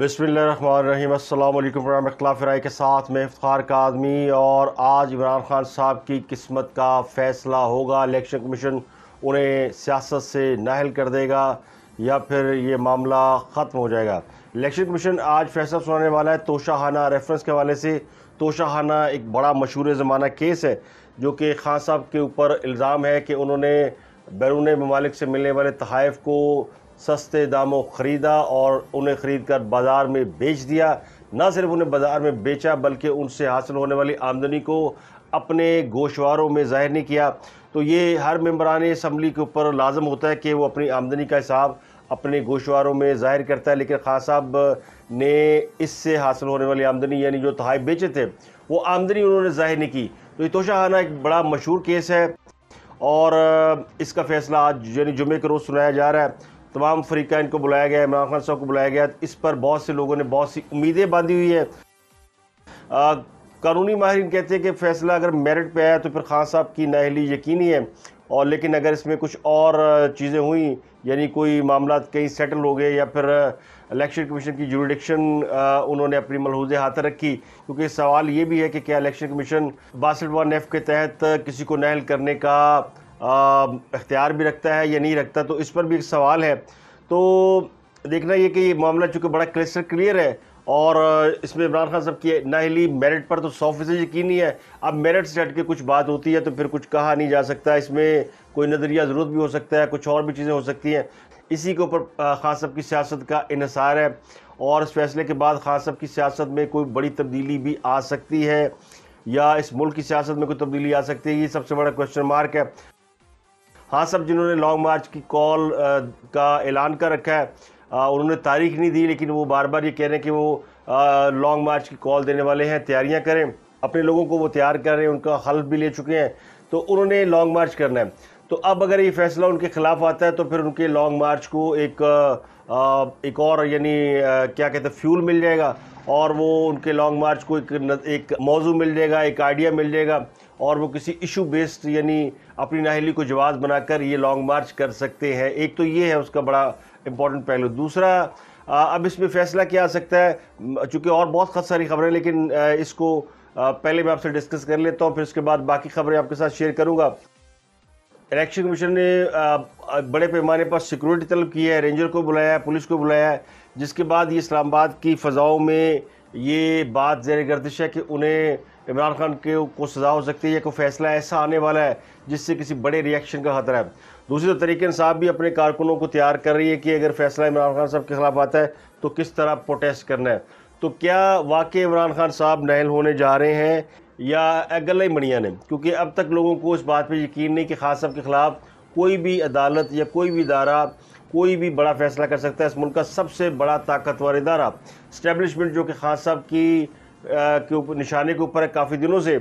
बसमीम अल्लाम खिलाफ़राई के साथ मैं इफ्तार का आदमी और आज इमरान खान साहब की किस्मत का फ़ैसला होगा इलेक्शन कमीशन उन्हें सियासत से नाहल कर देगा या फिर ये मामला ख़त्म हो जाएगा इलेक्शन कमीशन आज फैसला सुनाने वाला है तोशाहाना रेफरेंस के हवाले से तोशाहाना एक बड़ा मशहूर ज़माना केस है जो कि खान साहब के ऊपर इल्ज़ाम है कि उन्होंने बैरून ममालिक से मिलने वाले तहफ़ को सस्ते दामों ख़रीदा और उन्हें ख़रीद कर बाज़ार में बेच दिया न सिर्फ उन्हें बाज़ार में बेचा बल्कि उनसे हासिल होने वाली आमदनी को अपने गोशवारों में ज़ाहिर नहीं किया तो ये हर मम्बरान इसम्बली के ऊपर लाजम होता है कि वो अपनी आमदनी का हिसाब अपने गोशवारों में ज़ाहिर करता है लेकिन ख़ास साहब ने इससे हासिल होने वाली आमदनी यानी जो तहाई बेचे थे वो आमदनी उन्होंने ज़ाहिर नहीं की तो ये तोशाहाना एक बड़ा मशहूर केस है और इसका फ़ैसला आज यानी जुमे के रोज़ सुनाया जा रहा है तमाम फरीकान को बुलाया गया इमरान खान साहब को बुलाया गया इस पर बहुत से लोगों ने बहुत सी उम्मीदें बांधी हुई हैं कानूनी माहरीन कहते हैं कि फैसला अगर मेरिट पे आया तो फिर खान साहब की नाहली यकीनी है और लेकिन अगर इसमें कुछ और चीज़ें हुई यानी कोई मामला कहीं सेटल हो गए या फिर इलेक्शन कमीशन की जुडिक्शन उन्होंने अपनी मलहूज हाथ रखी क्योंकि सवाल ये भी है कि क्या इलेक्शन कमीशन बासठ वन एफ के तहत किसी को नहल करने का अख्तियार भी रखता है या नहीं रखता तो इस पर भी एक सवाल है तो देखना ये कि ये मामला चूँकि बड़ा क्लस्टर क्लियर है और इसमें इमरान खान साहब की नाहली मेरिट पर तो सौ फीसद यकीन ही है अब मेरिट से हट के कुछ बात होती है तो फिर कुछ कहा नहीं जा सकता इसमें कोई नज़रिया ज़रूरत भी हो सकता है कुछ और भी चीज़ें हो सकती हैं इसी के ऊपर खान साहब की सियासत का इसार है और इस फैसले के बाद खान साहब की सियासत में कोई बड़ी तब्दीली भी आ सकती है या इस मुल्क की सियासत में कोई तब्दीली आ सकती है ये सबसे बड़ा क्वेश्चन मार्क है हाँ सब जिन्होंने लॉन्ग मार्च की कॉल का ऐलान कर रखा है उन्होंने तारीख नहीं दी लेकिन वो बार बार ये कह रहे हैं कि वो लॉन्ग मार्च की कॉल देने वाले हैं तैयारियां करें अपने लोगों को वो तैयार कर रहे हैं उनका हल्फ भी ले चुके हैं तो उन्होंने लॉन्ग मार्च करना है तो अब अगर ये फैसला उनके खिलाफ आता है तो फिर उनके लॉन्ग मार्च को एक एक और यानी क्या कहते हैं फ्यूल मिल जाएगा और वो उनके लॉन्ग मार्च को एक एक मौजू मिल जाएगा एक आइडिया मिल जाएगा और वो किसी इशू बेस्ड यानी अपनी नाहली को जवाब बनाकर ये लॉन्ग मार्च कर सकते हैं एक तो ये है उसका बड़ा इम्पोर्टेंट पहलू दूसरा अब इसमें फैसला क्या आ सकता है चूँकि और बहुत खास सारी खबरें लेकिन इसको पहले मैं आपसे डिस्कस कर लेता हूँ फिर उसके बाद बाकी खबरें आपके साथ शेयर करूँगा इलेक्शन कमीशन ने बड़े पैमाने पर सिक्योरिटी तलब की है रेंजर को बुलाया है पुलिस को बुलाया है जिसके बाद ये इस्लामाबाद की फ़जाओं में ये बात जैर गर्दिश है कि उन्हें इमरान खान के को सज़ा हो सकती है या कोई फैसला ऐसा आने वाला है जिससे किसी बड़े रिएक्शन का खतरा है दूसरी तरफ तो तरीके साहब भी अपने कारकुनों को तैयार कर रही है कि अगर फैसला इमरान खान साहब के ख़िलाफ़ आता है तो किस तरह प्रोटेस्ट करना है तो क्या वाकई इमरान खान साहब नहल होने जा रहे हैं या अगला मणिया ने क्योंकि अब तक लोगों को इस बात पर यकीन नहीं कि खास साहब के ख़िलाफ़ कोई भी अदालत या कोई भी इदारा कोई भी बड़ा फैसला कर सकता है इस मुल्क का सबसे बड़ा ताकतवर इदारा इस्टेबलिशमेंट जो कि खास साहब की के ऊपर निशाने के ऊपर है काफ़ी दिनों से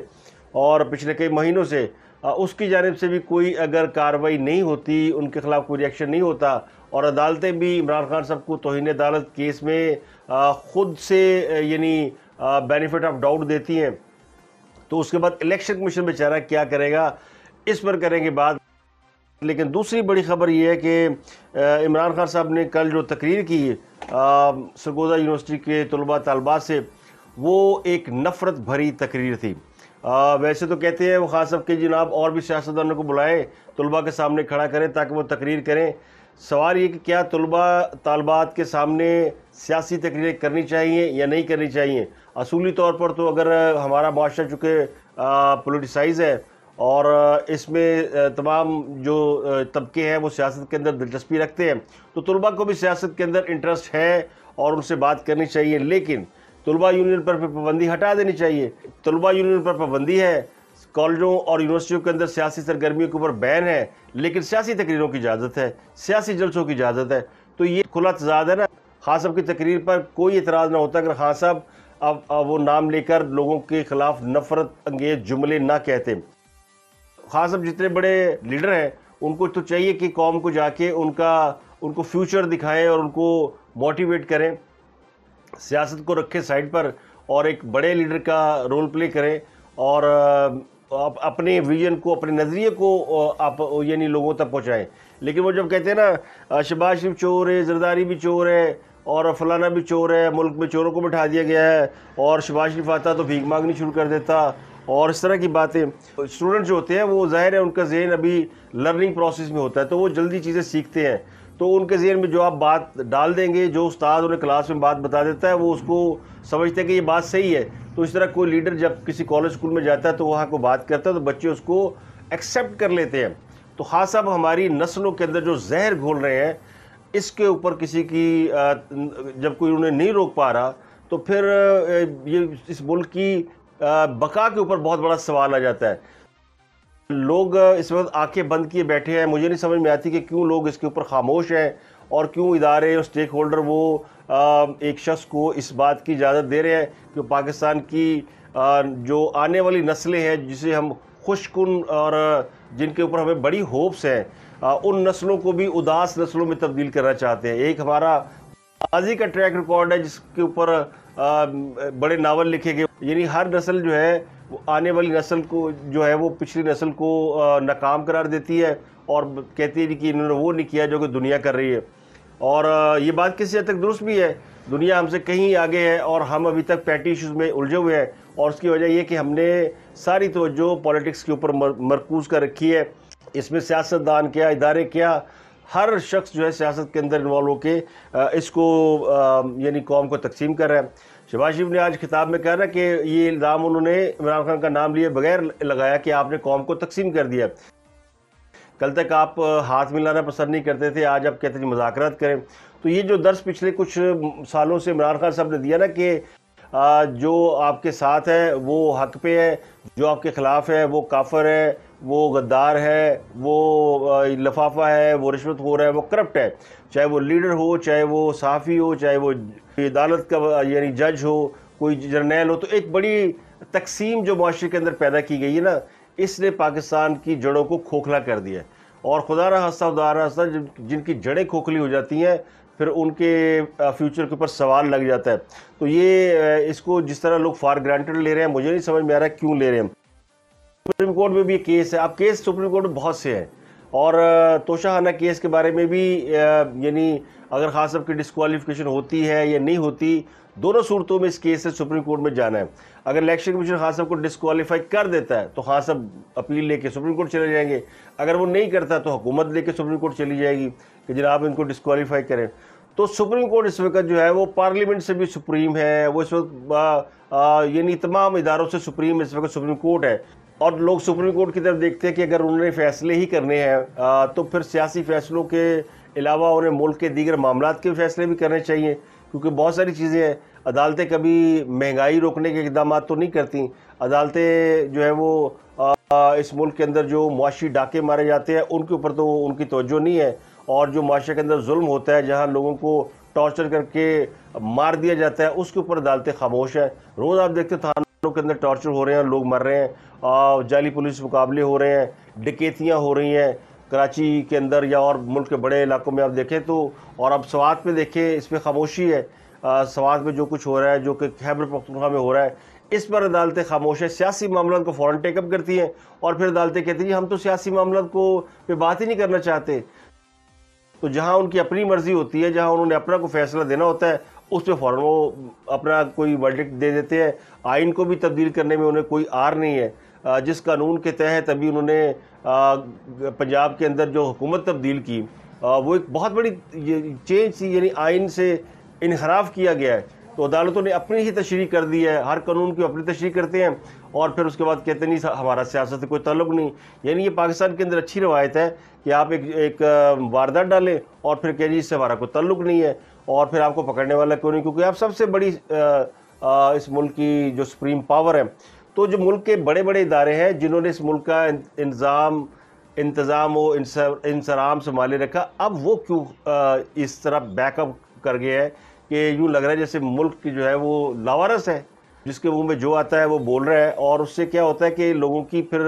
और पिछले कई महीनों से उसकी जानब से भी कोई अगर कार्रवाई नहीं होती उनके ख़िलाफ़ कोई रिएक्शन नहीं होता और अदालतें भी इमरान खान साहब को तोहन अदालत केस में ख़ुद से यानी बेनिफिट ऑफ डाउट देती हैं तो उसके बाद इलेक्शन कमीशन बेचारा क्या करेगा इस पर करेंगे बात लेकिन दूसरी बड़ी खबर यह है कि इमरान खान साहब ने कल जो तकरीर की सरगोदा यूनिवर्सिटी के तलबा तलबा से वो एक नफ़रत भरी तकरीर थी आ, वैसे तो कहते हैं खास साहब जनाब और भी सियासतदानों को बुलाएं तलबा के सामने खड़ा करें ताकि वो तकरीर करें सवाल ये कि क्या तलबा तालबात के सामने सियासी तकरीरें करनी चाहिए या नहीं करनी चाहिए असूली तौर पर तो अगर हमारा माशरा चूँकि पोलिटिसाइज है और इसमें तमाम जो तबके हैं वो सियासत के अंदर दिलचस्पी रखते हैं तो तलबा को भी सियासत के अंदर इंटरेस्ट है और उनसे बात करनी चाहिए लेकिन तलबा यूनियन पर पाबंदी हटा देनी चाहिए तलबा यूनियन पर पाबंदी है कॉलेजों और यूनिवर्सिटियों के अंदर सियासी सरगर्मियों के ऊपर बैन है लेकिन सियासी तकरीरों की इजाज़त है सियासी जलसों की इजाज़त है तो ये खुला तजाद है ना खान साहब की तकरीर पर कोई इतराज़ ना होता अगर खान साहब अब, अब वो नाम लेकर लोगों के खिलाफ नफरत अंगेज जुमले ना कहते खान साहब जितने बड़े लीडर हैं उनको तो चाहिए कि कौम को जाके उनका उनको फ्यूचर दिखाएं और उनको मोटिवेट करें सियासत को रखें साइड पर और एक बड़े लीडर का रोल प्ले करें और आप अपने विजन को अपने नज़रिए को आप यानी लोगों तक पहुँचाएँ लेकिन वो जब कहते हैं ना शबाज शरीफ चोर है जरदारी भी चोर है और फलाना भी चोर है मुल्क में चोरों को बिठा दिया गया है और शबाज शरीफ आता तो भीख मांगनी शुरू कर देता और इस तरह की बातें स्टूडेंट जो होते हैं वो ज़ाहिर है उनका जहन अभी लर्निंग प्रोसेस में होता है तो वो जल्दी चीज़ें सीखते हैं तो उनके जहन में जो आप बात डाल देंगे जो उस्ताद उन्हें क्लास में बात बता देता है वो उसको समझते हैं कि ये बात सही है तो इस तरह कोई लीडर जब किसी कॉलेज स्कूल में जाता है तो वहाँ को बात करता है तो बच्चे उसको एक्सेप्ट कर लेते हैं तो खास हाँ साहब हमारी नस्लों के अंदर जो जहर घोल रहे हैं इसके ऊपर किसी की जब कोई उन्हें नहीं रोक पा रहा तो फिर ये इस मुल्क की बका के ऊपर बहुत बड़ा सवाल आ जाता है लोग इस वक्त आंखें बंद किए बैठे हैं मुझे नहीं समझ में आती कि क्यों लोग इसके ऊपर खामोश हैं और क्यों इदारे और स्टेक होल्डर वो एक शख्स को इस बात की इजाज़त दे रहे हैं कि पाकिस्तान की जो आने वाली नस्लें हैं जिसे हम खुशकुन और जिनके ऊपर हमें बड़ी होप्स हैं उन नस्लों को भी उदास नस्लों में तब्दील करना चाहते हैं एक हमारा माजी का ट्रैक रिकॉर्ड है जिसके ऊपर बड़े नावल लिखे गए यानी हर नस्ल जो है आने वाली नस्ल को जो है वो पिछली नस्ल को नाकाम करार देती है और कहती है कि इन्होंने वो नहीं किया जो कि दुनिया कर रही है और ये बात किसी हद तक दुरुस्त भी है दुनिया हमसे कहीं आगे है और हम अभी तक पैटी इशूज़ में उलझे हुए हैं और उसकी वजह यह कि हमने सारी तोज्जो पॉलिटिक्स के ऊपर मरकूज़ कर रखी है इसमें सियासतदान क्या इदारे क्या हर शख्स जो है सियासत के अंदर इन्वॉल्व होकर इसको यानी कौम को तकसीम कर रहा है शबाज शरीफ ने आज खिताब में कहा ना कि ये इल्ज़ाम उन्होंने इमरान खान का नाम लिए बगैर लगाया कि आपने कौम को तकसीम कर दिया कल तक आप हाथ मिलाना पसंद नहीं करते थे आज आप कहते थे मुजाकरात करें तो ये जो दर्स पिछले कुछ सालों से इमरान खान साहब ने दिया ना कि जो आपके साथ है वो हक पे है जो आपके ख़िलाफ़ है वो काफर है वो गद्दार है वो लफाफा है वो रिश्वत हो रहा है वो करप्ट है चाहे वो लीडर हो चाहे वो सहाफ़ी हो चाहे वो अदालत का यानी जज हो कोई जर्नैल हो तो एक बड़ी तकसीम जो माशरे के अंदर पैदा की गई है ना इसने पाकिस्तान की जड़ों को खोखला कर दिया है और खुदा हस्ता खुदा हस्ता जिनकी जड़ें खोखली हो जाती हैं फिर उनके फ्यूचर के ऊपर सवाल लग जाता है तो ये इसको जिस तरह लोग फार ग्रांटेड ले रहे हैं मुझे नहीं समझ में आ रहा है क्यों ले रहे हैं सुप्रीम कोर्ट में भी केस है अब केस सुप्रीम कोर्ट में बहुत से है और तोशाहाना केस के बारे में भी यानी अगर खास की डिस्कवालिफिकेशन होती है या नहीं होती दोनों सूरतों में इस केस से सुप्रीम कोर्ट में जाना है अगर इलेक्शन कमीशन खास को डिस्कवालीफाई कर देता है तो खास अपील लेके सुप्रीम कोर्ट चले जाएंगे अगर वो नहीं करता तो हुकूमत लेके सुप्रीम कोर्ट चली जाएगी कि जनाब इनको डिस्कवालीफाई करें तो सुप्रीम कोर्ट इस वक्त जो है वो पार्लियामेंट से भी सुप्रीम है वो इस वक्त यानी तमाम इदारों से सुप्रीम इस वक्त सुप्रीम कोर्ट है और लोग सुप्रीम कोर्ट की तरफ देखते हैं कि अगर उन्होंने फैसले ही करने हैं तो फिर सियासी फैसलों के अलावा उन्हें मुल्क के दीगर मामला के फैसले भी करने चाहिए क्योंकि बहुत सारी चीज़ें हैं अदालतें कभी महंगाई रोकने के इकदाम तो नहीं करती अदालतें जो है वो इस मुल्क के अंदर जो मुआशी डाके मारे जाते हैं उनके ऊपर तो उनकी तोज्जो नहीं है और जो माशरे के अंदर जुल्म होता है जहाँ लोगों को टॉर्चर करके मार दिया जाता है उसके ऊपर अदालतें खामोश हैं रोज़ आप देखते थाना लोग के अंदर टॉर्चर हो रहे हैं लोग मर रहे हैं जाली पुलिस मुकाबले हो रहे हैं डकैतियाँ हो रही हैं कराची के अंदर या और मुल्क के बड़े इलाकों में आप देखें तो और अब सवात में देखें इस पर खामोशी है सवात में जो कुछ हो रहा है जो कि खैबर पख्तनखा में हो रहा है इस पर अदालतें खामोश है सियासी मामला को फ़ौरन टेकअप करती हैं और फिर अदालतें कहती हैं हम तो सियासी मामला को पे बात ही नहीं करना चाहते तो जहाँ उनकी अपनी मर्ज़ी होती है जहाँ उन्होंने अपना को फैसला देना होता है उस पर फ़ौरन वो अपना कोई वर्डिक्ट दे देते हैं आइन को भी तब्दील करने में उन्हें कोई आर नहीं है जिस कानून के तहत अभी उन्होंने पंजाब के अंदर जो हुकूमत तब्दील की वो एक बहुत बड़ी चेंज थी यानी आइन से इनहराफ किया गया है तो अदालतों ने अपनी ही तशरी कर दी है हर कानून की अपनी तशरी करते हैं और फिर उसके बाद कहते नहीं हमारा सियासत से कोई तल्लु नहीं यानी ये पाकिस्तान के अंदर अच्छी रवायत है कि आप एक एक वारदात डालें और फिर कहें इससे हमारा कोई तल्लुक नहीं है और फिर आपको पकड़ने वाला क्यों नहीं क्योंकि आप सबसे बड़ी इस मुल्क की जो सुप्रीम पावर है तो जो मुल्क के बड़े बड़े इदारे हैं जिन्होंने इस मुल्क का इंतज़ाम इंतज़ाम व इंसराम माले रखा अब वो क्यों इस तरह बैकअप कर गए हैं कि यूँ लग रहा है जैसे मुल्क की जो है वो लावारस है जिसके मुंह में जो आता है वो बोल रहा है और उससे क्या होता है कि लोगों की फिर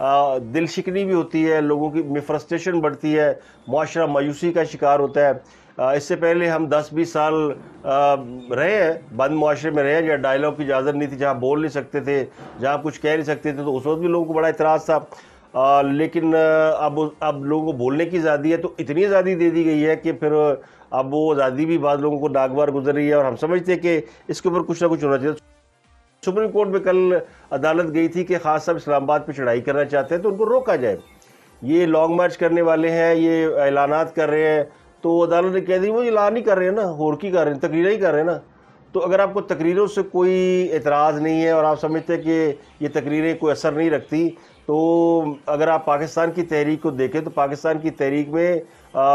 दिल शिकनी भी होती है लोगों की में फ्रस्ट्रेशन बढ़ती है माशरा मायूसी का शिकार होता है इससे पहले हम 10-20 साल रहे हैं बंद माशरे में रहे हैं जहाँ डायलॉग की इजाज़त नहीं थी जहाँ बोल नहीं सकते थे जहाँ कुछ कह नहीं सकते थे तो उस वक्त भी लोगों को बड़ा इतराज़ था आ, लेकिन अब अब लोगों को बोलने की आज़ादी है तो इतनी आज़ादी दे दी गई है कि फिर अब वो आज़ादी भी बाद लोगों को नागवार गुजर रही है और हम समझते हैं कि इसके ऊपर कुछ ना कुछ होना चाहिए सुप्रीम कोर्ट में कल अदालत गई थी कि खास साहब इस्लामाबाद पर चढ़ाई करना चाहते हैं तो उनको रोका जाए ये लॉन्ग मार्च करने वाले हैं ये ऐलानात कर रहे हैं तो अदालत ने कह दी वो ऐलान ही कर रहे हैं ना की कर रहे हैं तकरीरें ही कर रहे हैं ना तो अगर आपको तकरीरों से कोई एतराज़ नहीं है और आप समझते हैं कि ये तकरीरें कोई असर नहीं रखती तो अगर आप पाकिस्तान की तहरीक को देखें तो पाकिस्तान की तहरीक में आ,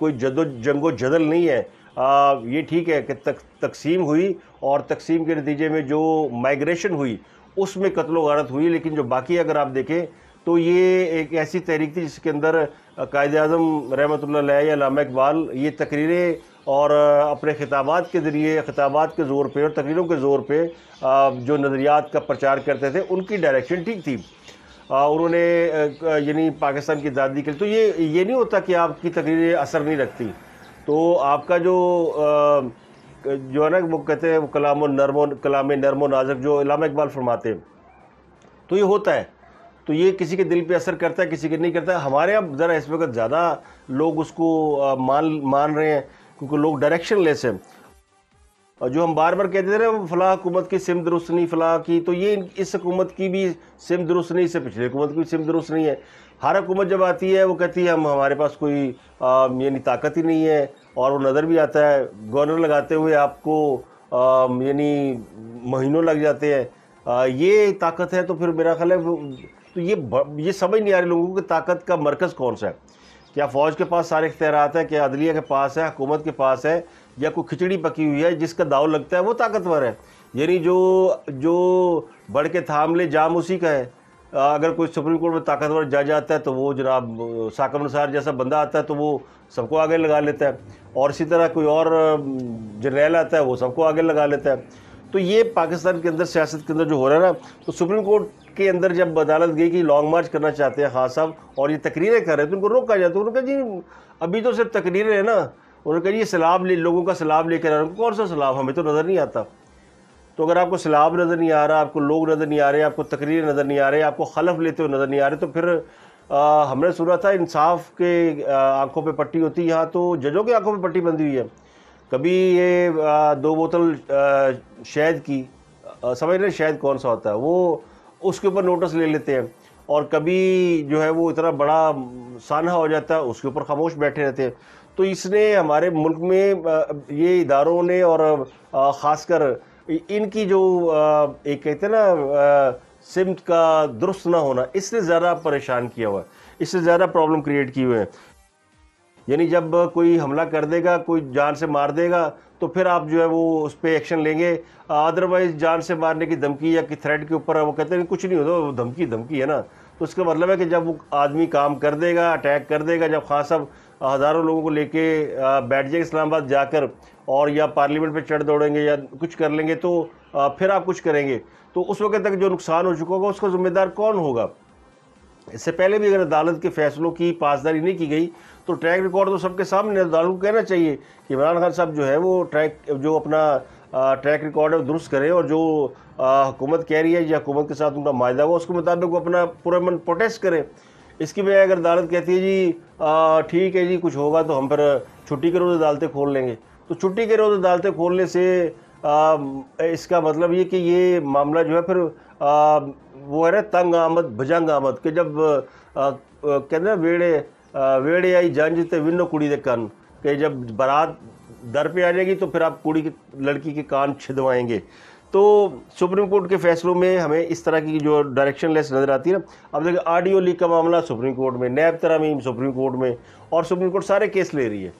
कोई जदो जंगो जदल नहीं है आ, ये ठीक है कि तक, तकसीम हुई और तकसीम के नतीजे में जो माइग्रेशन हुई उसमें कत्ल वारत हुई लेकिन जो बाकी अगर आप देखें तो ये एक ऐसी तहरीक थी जिसके अंदर कायद अजम रहमत या लामा इकबाल ये तकरीरें और अपने खिताब के ज़रिए खिताब के ज़ोर पे और तकरीरों के ज़ोर पे जो नज़रियात का प्रचार करते थे उनकी डायरेक्शन ठीक थी उन्होंने यानी पाकिस्तान की आज़ादी के लिए तो ये ये नहीं होता कि आपकी तकरीरें असर नहीं रखती तो आपका जो जो है ना वो कहते हैं कलाम नरमो कलाम नरमो नाजक जो इलामा इकबाल फरमाते हैं तो ये होता है तो ये किसी के दिल पे असर करता है किसी के नहीं करता है हमारे यहाँ ज़रा इस वक्त ज़्यादा लोग उसको मान मान रहे हैं क्योंकि लोग डायरेक्शन लेस हैं और जो हम बार बार कहते थे ना फलाह हुकूमत की सिम दुरुस्त नहीं फलाह की तो ये इस हुकूमत की भी सिम दुरुस्त नहीं इससे पिछले हुकूमत की भी सिम दुरुस्त नहीं है हर हुकूमत जब आती है वो कहती है हम हमारे पास कोई यानी ताकत ही नहीं है और वो नज़र भी आता है गवर्नर लगाते हुए आपको यानी महीनों लग जाते हैं ये ताकत है तो फिर मेरा ख्याल है तो ये ये समझ नहीं आ रही लोगों को कि ताकत का मरकज़ कौन सा है क्या फ़ौज के पास सारे इख्तियारत है क्या अदलिया के पास है हुकूमत के पास है या कोई खिचड़ी पकी हुई है जिसका दाव लगता है वो ताकतवर है यानी जो जो बढ़ के थाम ले जाम उसी का है अगर कोई सुप्रीम कोर्ट में ताकतवर जज आता है तो वो जनाब साकम अनुसार जैसा बंदा आता है तो वो सबको आगे लगा लेता है और इसी तरह कोई और जनरल आता है वो सबको आगे लगा लेता है तो ये पाकिस्तान के अंदर सियासत के अंदर जो हो रहा है ना तो सुप्रीम कोर्ट के अंदर जब अदालत गई कि लॉन्ग मार्च करना चाहते हैं खास साहब और ये तकरीरें कर रहे हैं तो उनको रोका जाता तो है उन्होंने कहा जी अभी तो सिर्फ तकरीरें हैं ना उन्होंने कहा ये सैलाब ले लोगों का सैलाब लेकर आ रहा है कौन सा सैलाब हमें तो नज़र नहीं आता तो अगर आपको सैलाब नज़र नहीं आ रहा आपको लोग नज़र नहीं आ रहे आपको तकरीर नज़र नहीं आ रहे आपको हलफ लेते हुए नज़र नहीं आ रहे तो फिर आ, हमने सुना था इंसाफ के आंखों पे पट्टी होती यहाँ तो जजों की आंखों पे पट्टी बंधी हुई है कभी ये आ, दो बोतल शहद की समझ रहे शहद कौन सा होता है वो उसके ऊपर नोटिस ले लेते हैं और कभी जो है वो इतना बड़ा साना हो जाता है उसके ऊपर खामोश बैठे रहते हैं तो इसने हमारे मुल्क में ये इदारों ने और ख़ासकर इनकी जो एक कहते हैं ना सिमट का दुरुस्त ना होना इससे ज़्यादा परेशान किया हुआ है इससे ज़्यादा प्रॉब्लम क्रिएट की हुए हैं यानी जब कोई हमला कर देगा कोई जान से मार देगा तो फिर आप जो है वो उस पर एक्शन लेंगे अदरवाइज़ जान से मारने की धमकी या कि थ्रेड के ऊपर वो कहते हैं कुछ नहीं होता वो धमकी धमकी है ना तो उसका मतलब है कि जब वो आदमी काम कर देगा अटैक कर देगा जब खास साहब हज़ारों लोगों को लेके बैठ जाएगा इस्लामाबाद जाकर और या पार्लियामेंट पे चढ़ दौड़ेंगे या कुछ कर लेंगे तो फिर आप कुछ करेंगे तो उस वक्त तक जो नुकसान हो चुका होगा उसका ज़िम्मेदार कौन होगा इससे पहले भी अगर अदालत के फैसलों की पासदारी नहीं की गई तो ट्रैक रिकॉर्ड तो सबके सामने अदालत को कहना चाहिए कि इमरान खान साहब जो है वो ट्रैक जो अपना ट्रैक रिकॉर्ड है वो दुरुस्त करें और जो हुकूमत कह रही है या हुकूमत के साथ उनका माहा हुआ उसके मुताबिक वो अपना पूरा मन प्रोटेस्ट करें इसकी बजाय अगर अदालत कहती है जी ठीक है जी कुछ होगा तो हम पर छुट्टी करो तो अदालतें खोल लेंगे तो छुट्टी के रोज़ अदालतें खोलने से आ, इसका मतलब ये कि ये मामला जो है फिर आ, वो है ना तंग आमद भजंग आमद कि जब कहते ना वेड़े वेड़े आई जंज ते विनो कुड़ी दे कान कि जब बारात दर पे आ जाएगी तो फिर आप कुड़ी की लड़की के कान छिदवाएंगे तो सुप्रीम कोर्ट के फैसलों में हमें इस तरह की जो डायरेक्शन लेस नज़र आती है ना अब देखिए आडियो लीक का मामला सुप्रीम कोर्ट में नैब तरामीम सुप्रीम कोर्ट में और सुप्रीम कोर्ट सारे केस ले रही है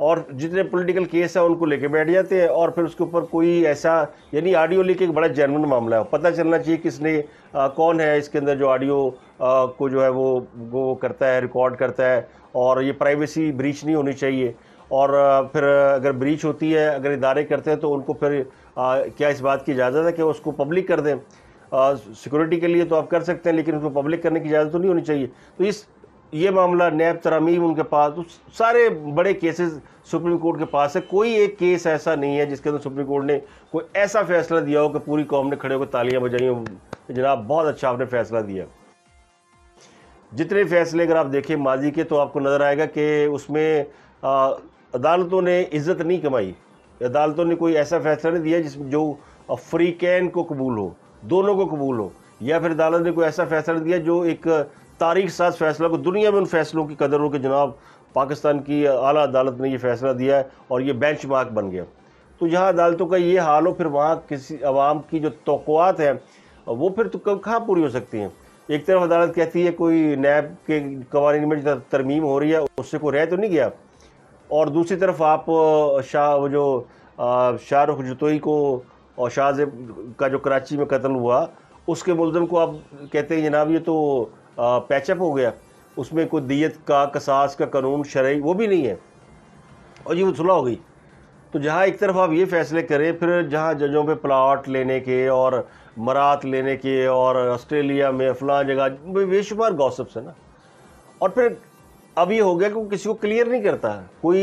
और जितने पॉलिटिकल केस हैं उनको लेके बैठ जाते हैं और फिर उसके ऊपर कोई ऐसा यानी ऑडियो लेके एक बड़ा जेनवन मामला है पता चलना चाहिए किसने आ, कौन है इसके अंदर जो ऑडियो को जो है वो वो करता है रिकॉर्ड करता है और ये प्राइवेसी ब्रीच नहीं होनी चाहिए और फिर अगर ब्रीच होती है अगर इदारे करते हैं तो उनको फिर आ, क्या इस बात की इजाज़त है कि उसको पब्लिक कर दें सिक्योरिटी के लिए तो आप कर सकते हैं लेकिन उसको पब्लिक करने की इजाज़त तो नहीं होनी चाहिए तो इस ये मामला नैब तरामीम उनके पास उस सारे बड़े केसेस सुप्रीम कोर्ट के पास है कोई एक केस ऐसा नहीं है जिसके अंदर सुप्रीम कोर्ट ने कोई ऐसा फैसला दिया हो कि पूरी कौम ने खड़े होकर तालियां बजाई हो जनाब बहुत अच्छा आपने फैसला दिया जितने फैसले अगर आप देखें माजी के तो आपको नज़र आएगा कि उसमें आ, अदालतों ने इज़्ज़त नहीं कमाई अदालतों ने कोई ऐसा फैसला नहीं दिया जिस जो फ्री कैन को कबूल हो दोनों को कबूल हो या फिर अदालत ने कोई ऐसा फैसला दिया जो एक तारीख साज फैसला को दुनिया में उन फैसलों की कदर हो कि जनाब पाकिस्तान की आला अदालत ने यह फैसला दिया है और ये बेंच मार्क बन गया तो यहाँ अदालतों का ये हाल हो फिर वहाँ किसी आवाम की जो तो हैं वो फिर तो कहाँ पूरी हो सकती हैं एक तरफ अदालत कहती है कोई नैब के कवानी में तरमीम हो रही है उससे कोई रह तो नहीं गया और दूसरी तरफ आप शाह वो जो शाहरुख जतोई को और शाहजेब का जो कराची में कत्ल हुआ उसके मुलजम को आप कहते हैं जनाब ये तो पैचअप हो गया उसमें कोई दियत का कसास का कानून शरय वो भी नहीं है और ये सुलह हो गई तो जहाँ एक तरफ आप ये फैसले करें फिर जहाँ जजों पे प्लाट लेने के और मरात लेने के और ऑस्ट्रेलिया में फला जगह बेशुमार गॉसिप्स है ना और फिर अब ये हो गया कि वो किसी को क्लियर नहीं करता कोई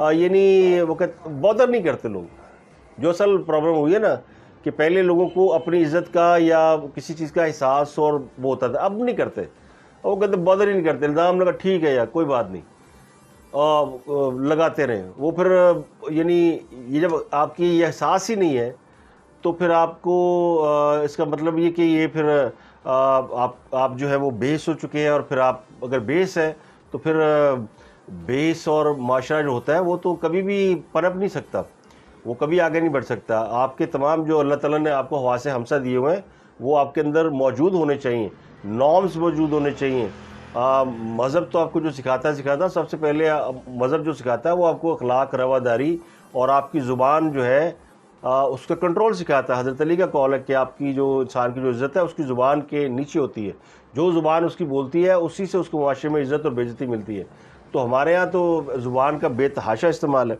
ये नहीं वो बॉदर नहीं करते लोग जो असल प्रॉब्लम हुई है ना कि पहले लोगों को अपनी इज्जत का या किसी चीज़ का एहसास और वो होता था अब नहीं करते वो कहते बदल ही नहीं करते इल्ज़ाम लगा ठीक है यार कोई बात नहीं आ, लगाते रहें वो फिर यानी ये जब आपकी ये एहसास ही नहीं है तो फिर आपको इसका मतलब ये कि ये फिर आप आप जो है वो बेस हो चुके हैं और फिर आप अगर बेस है तो फिर बेस और माशरा जो होता है वो तो कभी भी पनप नहीं सकता वो कभी आगे नहीं बढ़ सकता आपके तमाम जो अल्लाह ताला ने आपको हवा से हमसा दिए हुए हैं वो आपके अंदर मौजूद होने चाहिए नॉर्म्स मौजूद होने चाहिए मज़हब तो आपको जो सिखाता है सिखाता है सबसे पहले मज़हब जो सिखाता है वो आपको अखलाक रवादारी और आपकी ज़ुबान जो है आ, उसका कंट्रोल सिखाता है हज़रत अली का कॉल है कि आपकी जो इंसान की जो इज़्ज़त है उसकी ज़ुबान के नीचे होती है जो ज़ुबान उसकी बोलती है उसी से उसको माशरे में इज़्ज़त और बेजती मिलती है तो हमारे यहाँ तो ज़ुबान का बेतहाशा इस्तेमाल है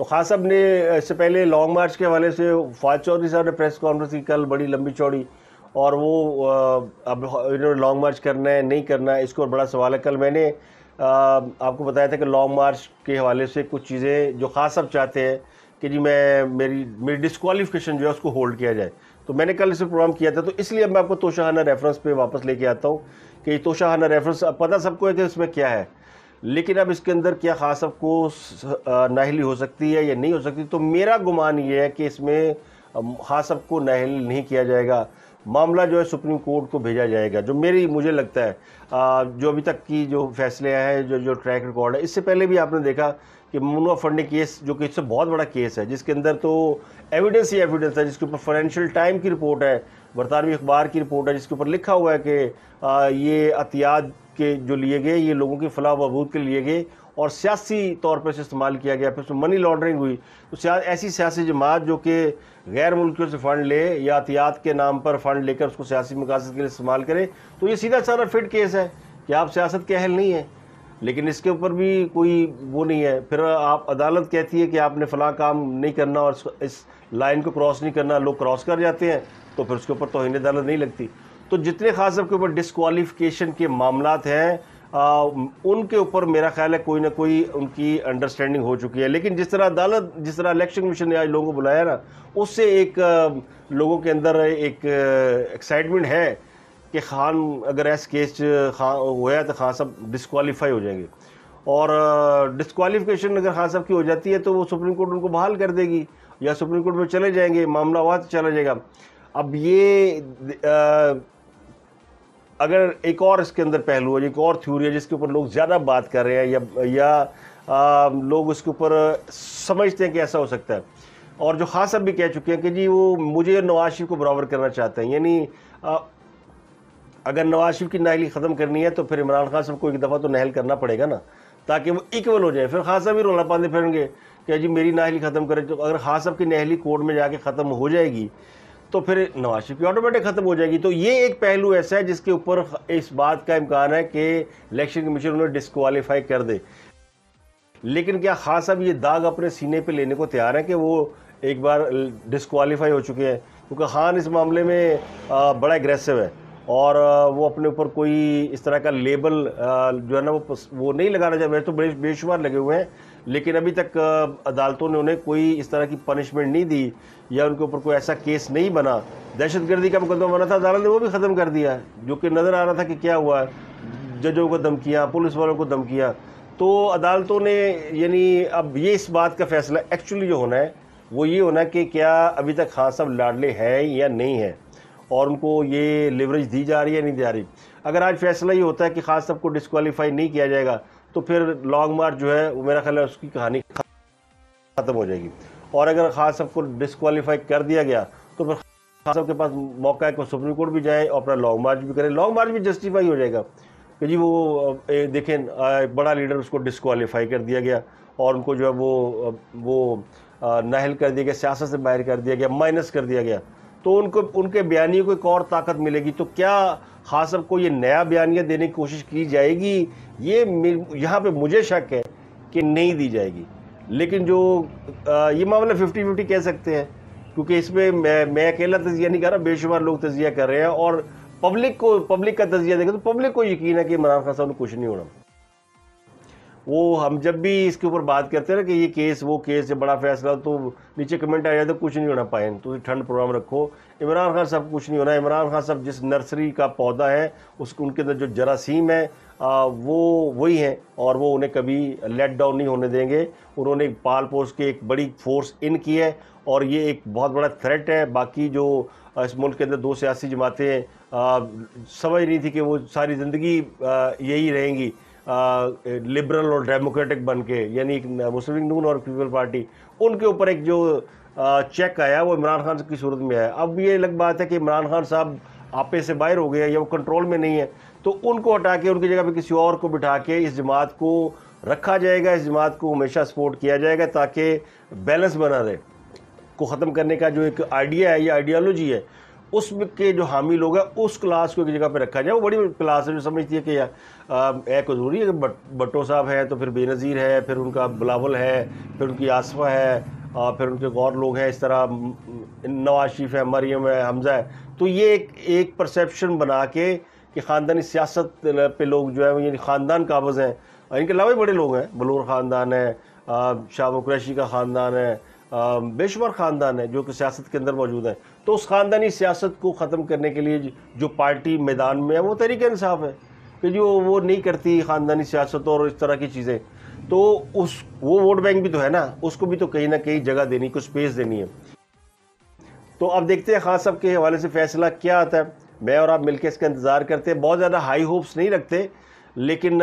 तो खास साहब ने इससे पहले लॉन्ग मार्च के हवाले से फवाद चौधरी साहब ने प्रेस कॉन्फ्रेंस की कल बड़ी लंबी चौड़ी और वो अब इन्होंने लॉन्ग मार्च करना है नहीं करना है इसको बड़ा सवाल है कल मैंने आपको बताया था कि लॉन्ग मार्च के हवाले से कुछ चीज़ें जो खास साहब चाहते हैं कि जी मैं मेरी मेरी डिसकॉलीफिकेशन जो है उसको होल्ड किया जाए तो मैंने कल इसे प्रोग्राम किया था तो इसलिए अब मैं आपको तोशाहाना रेफरेंस पे वापस लेके आता हूँ कि तोशाहाना रेफरेंस अब पता सबको है कि इसमें क्या है लेकिन अब इसके अंदर क्या खास आपको नाहली हो सकती है या नहीं हो सकती तो मेरा गुमान ये है कि इसमें खास को नाहल नहीं किया जाएगा मामला जो है सुप्रीम कोर्ट को भेजा जाएगा जो मेरी मुझे लगता है आ, जो अभी तक की जो फैसले हैं जो जो ट्रैक रिकॉर्ड है इससे पहले भी आपने देखा कि मुनवा फंडी केस जो कि इससे बहुत बड़ा केस है जिसके अंदर तो एविडेंस ही एविडेंस है जिसके ऊपर फाइनेंशियल टाइम की रिपोर्ट है बरतानवी अखबार की रिपोर्ट है जिसके ऊपर लिखा हुआ है कि आ, ये अतियात के जो लिए गए ये लोगों की फलाह बहबूद के लिए गए और सियासी तौर पर इसे इस्तेमाल किया गया फिर उसमें मनी लॉन्ड्रिंग हुई तो ऐसी सियासी जमात जो कि गैर मुल्कियों से फ़ंड ले या अतियात के नाम पर फ़ंड लेकर उसको सियासी मकासद के लिए इस्तेमाल करें तो ये सीधा सारा फिट केस है कि आप सियासत के अहल नहीं हैं लेकिन इसके ऊपर भी कोई वो नहीं है फिर आप अदालत कहती है कि आपने फ़लाँ काम नहीं करना और इस लाइन को क्रॉस नहीं करना लोग क्रॉस कर जाते हैं तो फिर उसके ऊपर तोहन अदालत नहीं लगती तो जितने खास के ऊपर डिसकॉलीफिकेशन के मामला हैं आ, उनके ऊपर मेरा ख्याल है कोई ना कोई उनकी अंडरस्टैंडिंग हो चुकी है लेकिन जिस तरह अदालत जिस तरह इलेक्शन कमीशन ने आज लोगों को बुलाया ना उससे एक लोगों के अंदर एक एक्साइटमेंट है कि खान अगर ऐसे केस खान होया तो खान साहब डिसकॉलीफाई हो जाएंगे और डिसकॉलीफिकेशन अगर खान साहब की हो जाती है तो वो सुप्रीम कोर्ट उनको बहाल कर देगी या सुप्रीम कोर्ट में चले जाएंगे मामला वहाँ चला जाएगा अब ये आ, अगर एक और इसके अंदर पहलू है एक और थ्योरी है जिसके ऊपर लोग ज़्यादा बात कर रहे हैं या या आ, लोग उसके ऊपर समझते हैं कि ऐसा हो सकता है और जो खास साहब भी कह चुके हैं कि जी वो मुझे नवाज शरीफ को बराबर करना चाहते हैं यानी अगर नवाज शरीफ की नाहली ख़त्म करनी है तो फिर इमरान खान साहब को एक दफ़ा तो नहल करना पड़ेगा ना ताकि वो इक्वल हो जाए फिर खास साहब ही रोला पाते फिरेंगे कि जी मेरी नाहली ख़त्म करें तो अगर खास साहब की नहली कोर्ट में जाके ख़त्म हो जाएगी तो फिर नवाज शरीफ की ऑटोमेटिक ख़त्म हो जाएगी तो ये एक पहलू ऐसा है जिसके ऊपर इस बात का इम्कान है कि इलेक्शन कमीशन उन्हें डिसकवालीफाई कर दे लेकिन क्या खास साहब ये दाग अपने सीने पे लेने को तैयार हैं कि वो एक बार डिस्कवालीफाई हो चुके हैं क्योंकि खान इस मामले में बड़ा एग्रेसिव है और वो अपने ऊपर कोई इस तरह का लेबल जो है ना वो वो नहीं लगाना चाहिए वैसे तो बेशुमार लगे हुए हैं लेकिन अभी तक अदालतों ने उन्हें कोई इस तरह की पनिशमेंट नहीं दी या उनके ऊपर कोई ऐसा केस नहीं बना दहशतगर्दी का मुकदमा बना था अदालत ने वो भी ख़त्म कर दिया जो कि नज़र आ रहा था कि क्या हुआ जजों को धमकियाँ पुलिस वालों को धमकियाँ तो अदालतों ने यानी अब ये इस बात का फैसला एक्चुअली जो होना है वो ये होना कि क्या अभी तक खान हाँ साहब लाडले हैं या नहीं है और उनको ये लेवरेज दी जा रही है नहीं दी जा रही अगर आज फैसला ये होता है कि खास साहब को डिस्कवालीफाई नहीं किया जाएगा तो फिर लॉन्ग मार्च जो है वो मेरा ख्याल है उसकी कहानी ख़त्म हो जाएगी और अगर खास साहब को डिसक्वालीफाई कर दिया गया तो फिर खास साहब के पास मौका है कि सुप्रीम कोर्ट भी जाए और अपना लॉन्ग मार्च भी करें लॉन्ग मार्च भी जस्टिफाई हो जाएगा कि जी वो देखें एक बड़ा लीडर उसको डिसक्वालीफाई कर दिया गया और उनको जो है वो वो नाहल कर दिया गया सियासत से बाहर कर दिया गया माइनस कर दिया गया तो उनको उनके बयानी को एक और ताकत मिलेगी तो क्या खासम हाँ को ये नया बयानिया देने की कोशिश की जाएगी ये यहाँ पे मुझे शक है कि नहीं दी जाएगी लेकिन जो आ, ये मामला फिफ्टी फिफ्टी कह सकते हैं क्योंकि इसमें मैं मैं अकेला तजिया नहीं कर रहा बेशुमार लोग तजिया कर रहे हैं और पब्लिक को पब्लिक का तजिया देखें तो पब्लिक को यकीन है कि इमरान खान साहब ने कुछ नहीं होना वो हम जब भी इसके ऊपर बात करते हैं ना कि ये केस वो केस है बड़ा फैसला तो नीचे कमेंट आ तो कुछ नहीं होना पाए तो ठंड प्रोग्राम रखो इमरान खान साहब कुछ नहीं होना इमरान खान साहब जिस नर्सरी का पौधा है उस उनके अंदर जो जरासीम है आ, वो वही हैं और वो उन्हें कभी लेट डाउन नहीं होने देंगे उन्होंने पाल पोस के एक बड़ी फोर्स इन की है और ये एक बहुत बड़ा थ्रेट है बाकी जो इस मुल्क के अंदर दो सियासी जमातें समझ रही थी कि वो सारी ज़िंदगी यही रहेंगी लिबरल और डेमोक्रेटिक बन के यानी मुस्लिम नून और पीपल पार्टी उनके ऊपर एक जो चेक आया वो इमरान खान की सूरत में आया अब ये अलग बात है कि इमरान खान साहब आपे से बाहर हो गए या वो कंट्रोल में नहीं है तो उनको हटा के उनकी जगह पर किसी और को बिठा के इस जमात को रखा जाएगा इस जमात को हमेशा सपोर्ट किया जाएगा ताकि बैलेंस बना रहे को ख़त्म करने का जो एक आइडिया है या आइडियालॉजी है उस के जो हामी लोग हैं उस क्लास को एक जगह पे रखा जाए वो बड़ी क्लास है जो समझती है कि यार को ज़रूरी है कि भट्टो साहब है तो फिर बेनज़ीर है फिर उनका बिलावल है फिर उनकी आसफ़ा है और फिर उनके गौर लोग हैं इस तरह नवाज शरीफ है मरियम है हमज़ा है तो ये एक एक परसेप्शन बना के कि ख़ानदानी सियासत पे लोग जो है यानी ख़ानदान काबज़ हैं इनके अलावा भी बड़े लोग हैं बलूर ख़ानदान है शाह मुक्रैशी का ख़ानदान है बेशुमार ख़ानदान है जो कि सियासत के अंदर मौजूद हैं तो उस ख़ानदानी सियासत को ख़त्म करने के लिए जो पार्टी मैदान में है वो तरीके इंसाफ है कि जो वो नहीं करती ख़ानदानी सियासत और इस तरह की चीज़ें तो उस वो वोट बैंक भी तो है ना उसको भी तो कहीं ना कहीं जगह देनी कुछ स्पेस देनी है तो अब देखते हैं खान साहब के हवाले से फैसला क्या आता है मैं और आप मिलकर इसका इंतज़ार करते हैं बहुत ज़्यादा हाई होप्स नहीं रखते लेकिन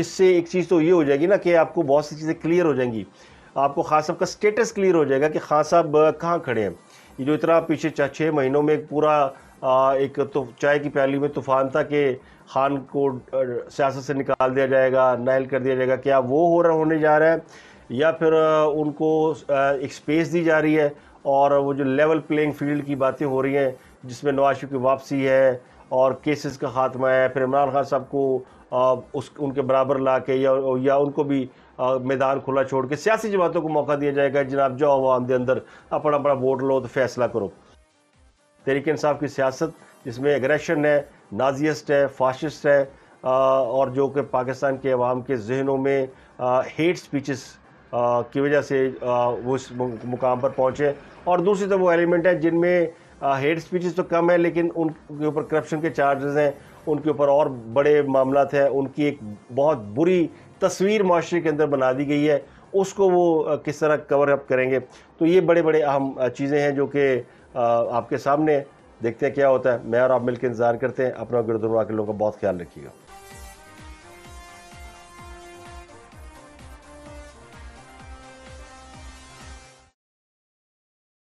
इससे एक चीज़ तो ये हो जाएगी ना कि आपको बहुत सी चीज़ें क्लियर हो जाएंगी आपको खान साहब का स्टेटस क्लियर हो जाएगा कि खान साहब कहाँ खड़े हैं ये जो इतना पीछे छः महीनों में एक पूरा आ, एक तो चाय की प्याली में तूफान था कि खान को सियासत से निकाल दिया जाएगा नायल कर दिया जाएगा क्या वो हो रहा होने जा रहा है या फिर उनको एक स्पेस दी जा रही है और वो जो लेवल प्लेइंग फील्ड की बातें हो रही हैं जिसमें नवाज शरीफ की वापसी है और केसेस का खात्मा है फिर इमरान खान साहब को उस उनके बराबर ला के या या उनको भी मैदान खुला छोड़ के सियासी जमातों को मौका दिया जाएगा जनाब जाओ आवाम के अंदर अपना अपना वोट लो तो फैसला करो तरीके इंसाफ की सियासत जिसमें एग्रेशन है नाजियस्ट है फाशिस्ट है और जो कि पाकिस्तान के अवाम के जहनों में हेट स्पीचेस की वजह से वो इस मुकाम पर पहुँचे और दूसरी तरफ वो एलिमेंट है जिनमें हेड स्पीचेस तो कम है लेकिन उनके ऊपर करप्शन के चार्जेस हैं उनके ऊपर और बड़े मामला हैं उनकी एक बहुत बुरी तस्वीर माशरे के अंदर बना दी गई है उसको वो किस तरह कवर अप करेंगे तो ये बड़े बड़े अहम चीज़ें हैं जो कि आपके सामने देखते हैं क्या होता है मैं और आप मिलकर इंतज़ार करते हैं अपना गर्दनवा के लोगों का बहुत ख्याल रखिएगा